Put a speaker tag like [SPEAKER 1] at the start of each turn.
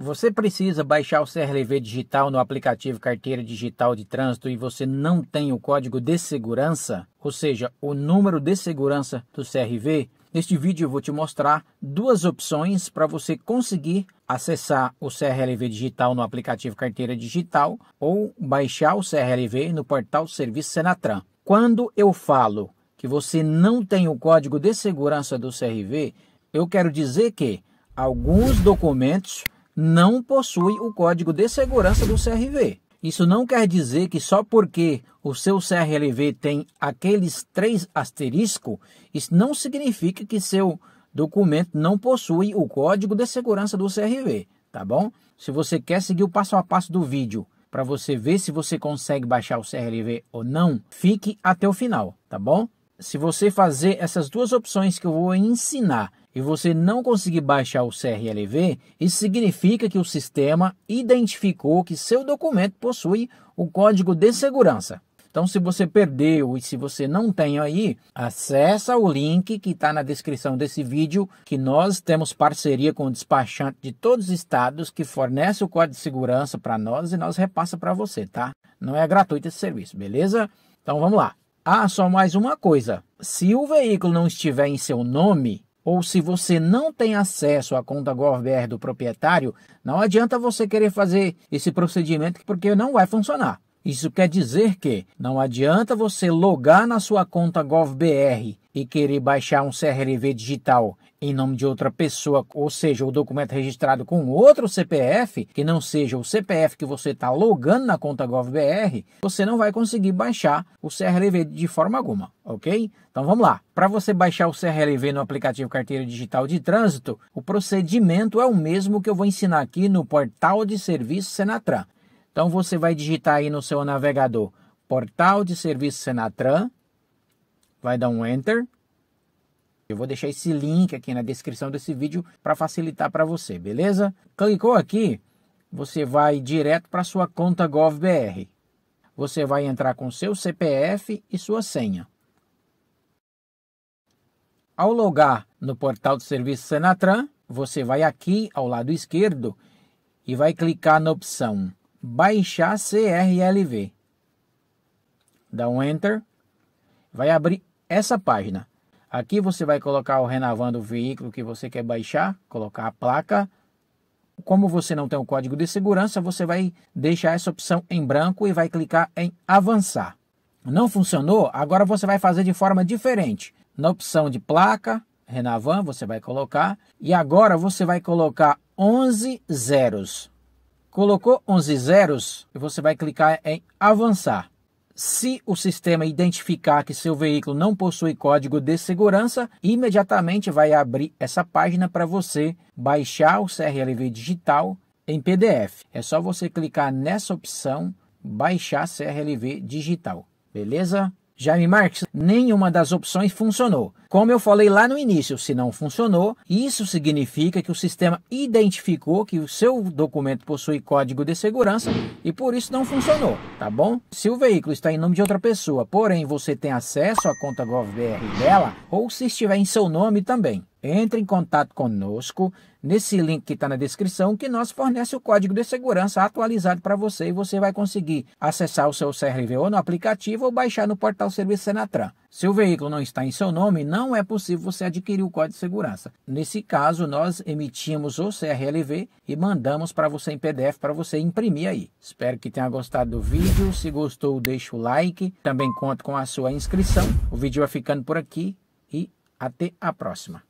[SPEAKER 1] Você precisa baixar o CRLV digital no aplicativo Carteira Digital de Trânsito e você não tem o código de segurança, ou seja, o número de segurança do CRV? Neste vídeo eu vou te mostrar duas opções para você conseguir acessar o CRLV digital no aplicativo Carteira Digital ou baixar o CRLV no portal Serviço Senatran. Quando eu falo que você não tem o código de segurança do CRV, eu quero dizer que alguns documentos não possui o código de segurança do CRV. Isso não quer dizer que só porque o seu CRLV tem aqueles três asterisco, isso não significa que seu documento não possui o código de segurança do CRV, tá bom? Se você quer seguir o passo a passo do vídeo para você ver se você consegue baixar o CRLV ou não, fique até o final, tá bom? Se você fazer essas duas opções que eu vou ensinar e você não conseguir baixar o CRLV, isso significa que o sistema identificou que seu documento possui o código de segurança. Então, se você perdeu e se você não tem aí, acessa o link que está na descrição desse vídeo, que nós temos parceria com o despachante de todos os estados que fornece o código de segurança para nós e nós repassa para você, tá? Não é gratuito esse serviço, beleza? Então, vamos lá. Ah, só mais uma coisa. Se o veículo não estiver em seu nome, ou se você não tem acesso à conta GovBR do proprietário, não adianta você querer fazer esse procedimento porque não vai funcionar. Isso quer dizer que não adianta você logar na sua conta GovBR e querer baixar um CRV digital em nome de outra pessoa, ou seja, o documento registrado com outro CPF, que não seja o CPF que você está logando na conta GovBR, você não vai conseguir baixar o CRLV de forma alguma, ok? Então vamos lá. Para você baixar o CRLV no aplicativo Carteira Digital de Trânsito, o procedimento é o mesmo que eu vou ensinar aqui no portal de serviço Senatran. Então você vai digitar aí no seu navegador portal de serviço Senatran, vai dar um enter. Eu vou deixar esse link aqui na descrição desse vídeo para facilitar para você, beleza? Clicou aqui, você vai direto para sua conta GovBR. Você vai entrar com seu CPF e sua senha. Ao logar no portal de serviço Senatran, você vai aqui ao lado esquerdo e vai clicar na opção baixar CRLV. Dá um Enter, vai abrir essa página. Aqui você vai colocar o renavan do veículo que você quer baixar, colocar a placa. Como você não tem o código de segurança, você vai deixar essa opção em branco e vai clicar em avançar. Não funcionou? Agora você vai fazer de forma diferente. Na opção de placa, Renavan, você vai colocar. E agora você vai colocar 11 zeros. Colocou 11 zeros, você vai clicar em avançar. Se o sistema identificar que seu veículo não possui código de segurança, imediatamente vai abrir essa página para você baixar o CRLV digital em PDF. É só você clicar nessa opção baixar CRLV digital, beleza? Jaime Marques, nenhuma das opções funcionou. Como eu falei lá no início, se não funcionou, isso significa que o sistema identificou que o seu documento possui código de segurança e por isso não funcionou, tá bom? Se o veículo está em nome de outra pessoa, porém você tem acesso à conta GovBR dela, ou se estiver em seu nome também, entre em contato conosco nesse link que está na descrição que nós fornece o código de segurança atualizado para você e você vai conseguir acessar o seu CRVO no aplicativo ou baixar no portal Serviço Senatran. Se o veículo não está em seu nome, não é possível você adquirir o código de segurança. Nesse caso, nós emitimos o CRLV e mandamos para você em PDF para você imprimir aí. Espero que tenha gostado do vídeo. Se gostou, deixa o like. Também conto com a sua inscrição. O vídeo vai ficando por aqui e até a próxima.